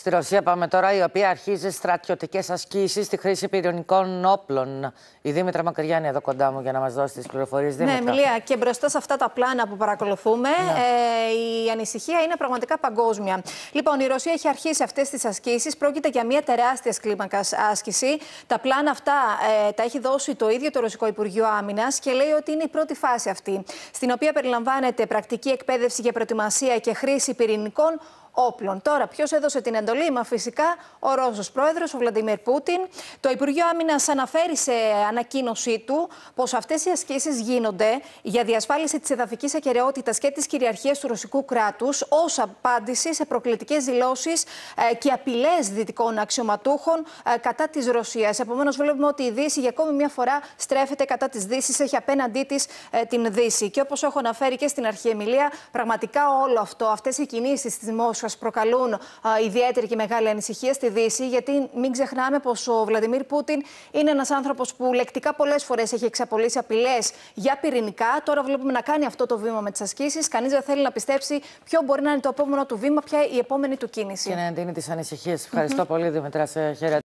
Στη Ρωσία πάμε τώρα, η οποία αρχίζει στρατιωτικές ασκήσεις στη χρήση πυρηνικών όπλων. Η Δήμητρα Μακριάννη εδώ κοντά μου για να μας δώσει τις πληροφορίες. Ναι, Μιλία, και μπροστά σε αυτά τα πλάνα που παρακολουθούμε, ναι. ε, η ανησυχία είναι πραγματικά παγκόσμια. Λοιπόν, η Ρωσία έχει αρχίσει αυτές τις ασκήσεις. Πρόκειται για μια τεράστια κλίμακα άσκηση. Τα πλάνα αυτά ε, τα έχει δώσει το ίδιο το Ρωσικό Υπουργείο Άμυνας και λέει ότι είναι η πρώτη φάση αυτή, στην οποία περιλαμβάνεται πρακτική εκπαίδευση για προετοιμασία και χρήση πυρηνικών όπλων. Τώρα, ποιος έδωσε την εντολή, μα φυσικά ο Ρώσος πρόεδρος, ο Βλαντιμίρ Πούτιν. Το Υπουργείο Άμυνας αναφέρει σε ανακοίνωσή του πως αυτές οι ασκήσεις γίνονται για διασφάλιση της εδαφικής ακαιρεότητας και της κυριαρχίας του ρωσικού κράτους ως απάντηση σε προκλητικές δηλώσεις ε, και απειλές δυτικών αξιωματούχων ε, κατά της Ρωσίας. Επομένως, βλέπουμε ότι η Δύση για ακόμη μια φορά στρέφεται κατά της Δύσης, έχει απέναντί της ε, την Δύση. Και όπως έχω αναφέρει και στην αρχή, Εμιλία, πραγματικά όλο αυτό, αυτές οι κινήσεις τη Μόσχα σας προκαλούν ιδιαίτερη και μεγάλη ανησυχία στη Δύση, γιατί μην ξεχνάμε πως ο Βλαντιμίρ Πούτιν είναι ένας άνθρωπος που λεκτικά πολλές φορές έχει εξαπολύσει απειλές για πυρηνικά. Τώρα βλέπουμε να κάνει αυτό το βήμα με τις ασκήσεις. Κανείς δεν θέλει να πιστέψει ποιο μπορεί να είναι το επόμενο του βήμα, ποια η επόμενη του κίνηση. Και να εντείνει τις ανησυχίες. πολύ, Δημητρά. Σε